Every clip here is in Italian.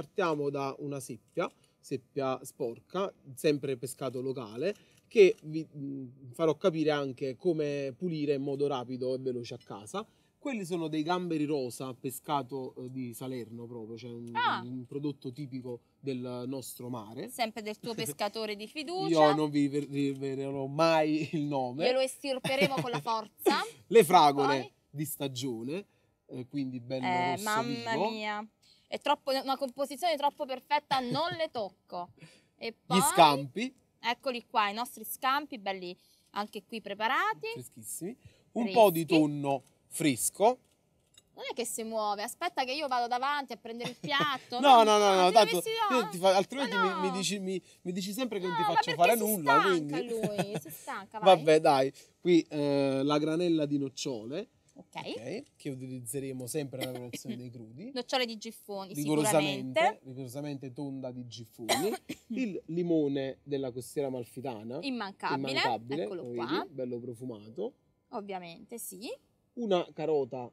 partiamo da una seppia, seppia sporca, sempre pescato locale, che vi farò capire anche come pulire in modo rapido e veloce a casa. Quelli sono dei gamberi rosa, pescato eh, di Salerno proprio, cioè un, ah. un prodotto tipico del nostro mare. Sempre del tuo pescatore di fiducia. Io non vi rivelerò mai il nome. Ve lo estirperemo con la forza. Le fragole Poi. di stagione, eh, quindi bello eh, rosso Mamma vivo. mia è troppo, una composizione troppo perfetta, non le tocco. E poi, Gli scampi. Eccoli qua, i nostri scampi, belli anche qui preparati. Freschissimi. Un Freschi. po' di tonno fresco. Non è che si muove, aspetta che io vado davanti a prendere il piatto. no, no, no, no, no tanto, fa, altrimenti ah, no. Mi, mi, dici, mi, mi, dici, sempre che no, non ti faccio fare nulla. Stanca quindi. lui, si stanca, vai. Vabbè, dai, qui eh, la granella di nocciole Okay. ok. Che utilizzeremo sempre nella colazione dei crudi. Nocciole di giffoni, rigorosamente, rigorosamente tonda di giffoni. il limone della costiera malfitana. Immancabile. Immancabile, eccolo vedi, qua. Bello profumato. Ovviamente, sì. Una carota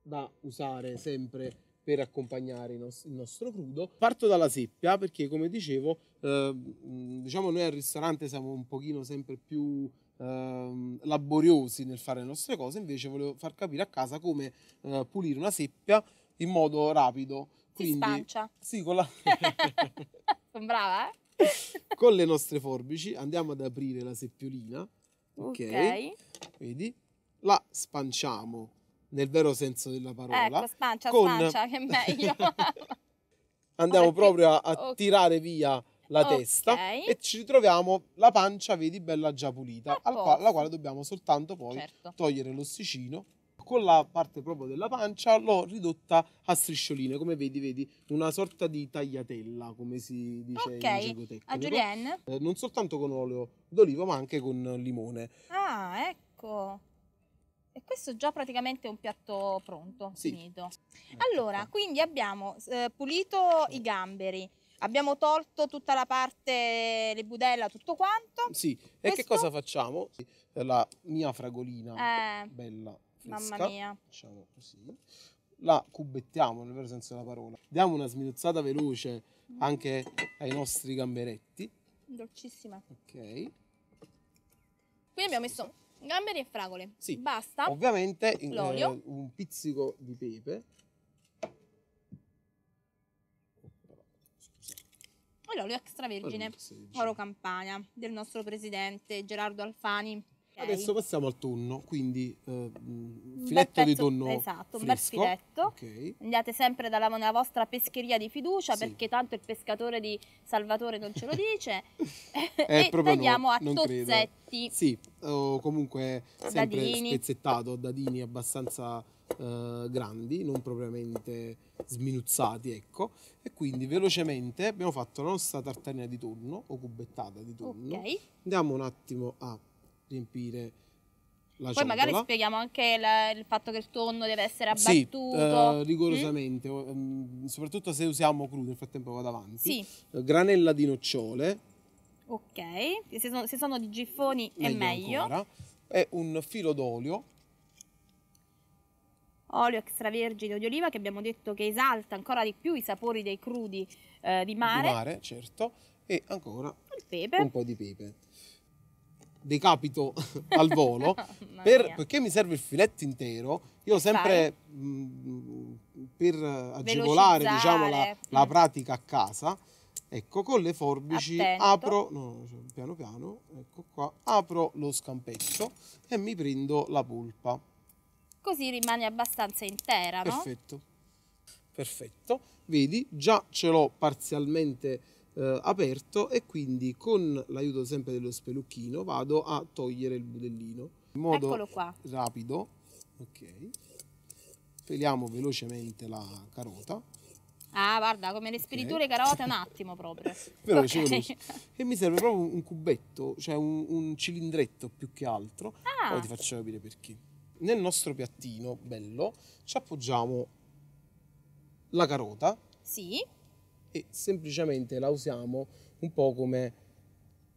da usare sempre per accompagnare il, nostro, il nostro crudo. Parto dalla seppia perché, come dicevo, eh, diciamo noi al ristorante siamo un pochino sempre più ehm, laboriosi nel fare le nostre cose, invece volevo far capire a casa come eh, pulire una seppia in modo rapido. Quindi, si spancia. Sì, con la... Sono brava, eh? con le nostre forbici andiamo ad aprire la seppiolina. Ok. Vedi? La spanciamo nel vero senso della parola. Ecco, spancia, con... spancia, che meglio. andiamo proprio a, a okay. tirare via la okay. testa e ci ritroviamo la pancia, vedi, bella già pulita, qua, alla quale dobbiamo soltanto poi certo. togliere l'ossicino con la parte proprio della pancia l'ho ridotta a striscioline, come vedi, vedi, una sorta di tagliatella, come si dice okay. in gergo tecnico. A julienne? Eh, non soltanto con olio d'olivo, ma anche con limone. Ah, ecco. E questo già praticamente è un piatto pronto, sì. finito. Ecco allora, quindi abbiamo eh, pulito i gamberi, Abbiamo tolto tutta la parte, le budella, tutto quanto. Sì, e Questo? che cosa facciamo? La mia fragolina, eh, bella, fresca, mamma mia. Facciamo così. La cubettiamo nel vero senso della parola. Diamo una sminuzzata veloce anche ai nostri gamberetti. Dolcissima. Ok. Qui abbiamo messo gamberi e fragole. Sì. Basta. Ovviamente in, eh, un pizzico di pepe Poi l'olio extravergine Oro Campania del nostro presidente Gerardo Alfani. Okay. Adesso passiamo al tonno, quindi eh, mm, filetto pezzo, di tonno Esatto, fresco. un bel filetto. Okay. Andate sempre dalla, nella vostra pescheria di fiducia sì. perché tanto il pescatore di Salvatore non ce lo dice. eh, e tagliamo no, a tozzetti. Credo. Sì, o comunque sempre dadini. spezzettato, dadini abbastanza eh, grandi, non propriamente sminuzzati, ecco. E quindi velocemente abbiamo fatto la nostra tartarina di tonno o cubettata di tonno. Okay. Andiamo un attimo a riempire la Poi magari spieghiamo anche la, il fatto che il tonno deve essere abbattuto. Sì, eh, mm? rigorosamente, mm? soprattutto se usiamo crudo, nel frattempo vado avanti. Sì. Eh, granella di nocciole. Ok, se sono, se sono di giffoni meglio è meglio. Ancora. È un filo d'olio olio extravergine di oliva che abbiamo detto che esalta ancora di più i sapori dei crudi eh, di mare. Di mare, certo. E ancora un po' di pepe. Decapito al volo, per, perché mi serve il filetto intero, io che sempre mh, mm, per agevolare diciamo, la, la mm. pratica a casa, Ecco, con le forbici Attento. apro, no, cioè, piano piano, ecco qua, apro lo scampetto e mi prendo la pulpa così rimane abbastanza intera, no? Perfetto, perfetto. Vedi, già ce l'ho parzialmente eh, aperto e quindi con l'aiuto sempre dello spelucchino vado a togliere il budellino. In modo Eccolo qua. rapido, ok. Peliamo velocemente la carota. Ah, guarda, come le spiriture okay. carote un attimo proprio. Veloce, okay. veloce. E mi serve proprio un cubetto, cioè un, un cilindretto più che altro. Ah. Ora ti faccio capire perché nel nostro piattino bello ci appoggiamo la carota. Sì. E semplicemente la usiamo un po' come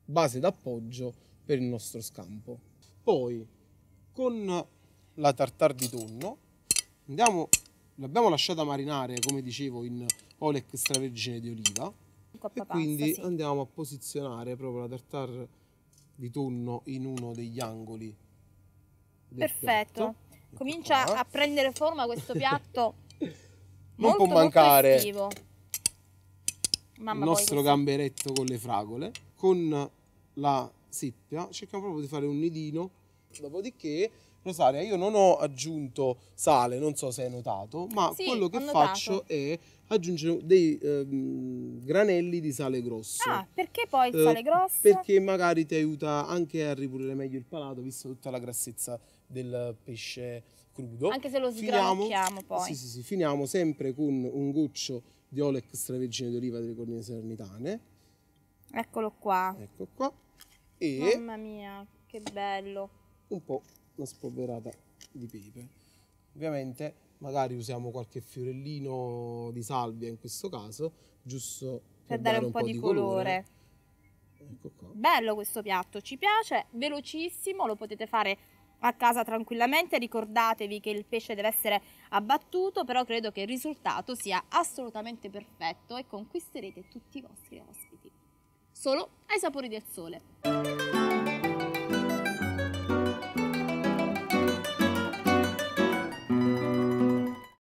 base d'appoggio per il nostro scampo. Poi con la tartare di tonno andiamo, l'abbiamo lasciata marinare come dicevo in olio extravergine di oliva Coppa e pasta, quindi sì. andiamo a posizionare proprio la tartare di tonno in uno degli angoli Perfetto. Piatto. Comincia a prendere forma questo piatto. non molto, può mancare Mamma il nostro gamberetto con le fragole. Con la sippia cerchiamo proprio di fare un nidino. Dopodiché Rosaria, io non ho aggiunto sale, non so se hai notato, ma sì, quello che faccio è aggiungere dei ehm, granelli di sale grosso. Ah, perché poi il eh, sale grosso? Eh, perché magari ti aiuta anche a ripulire meglio il palato, visto tutta la grassezza del pesce crudo. Anche se lo sgranocchiamo poi. Sì, sì, sì, finiamo sempre con un goccio di olio extravergine d'oliva delle colline salernitane. Eccolo qua. Ecco qua. E Mamma mia, che bello. Un po' una spolverata di pepe. Ovviamente magari usiamo qualche fiorellino di salvia in questo caso, giusto per, per dare, dare un, po', po di, di colore. colore. Ecco qua. Bello questo piatto, ci piace, velocissimo, lo potete fare a casa tranquillamente, ricordatevi che il pesce deve essere abbattuto, però credo che il risultato sia assolutamente perfetto e conquisterete tutti i vostri ospiti. Solo ai sapori del sole.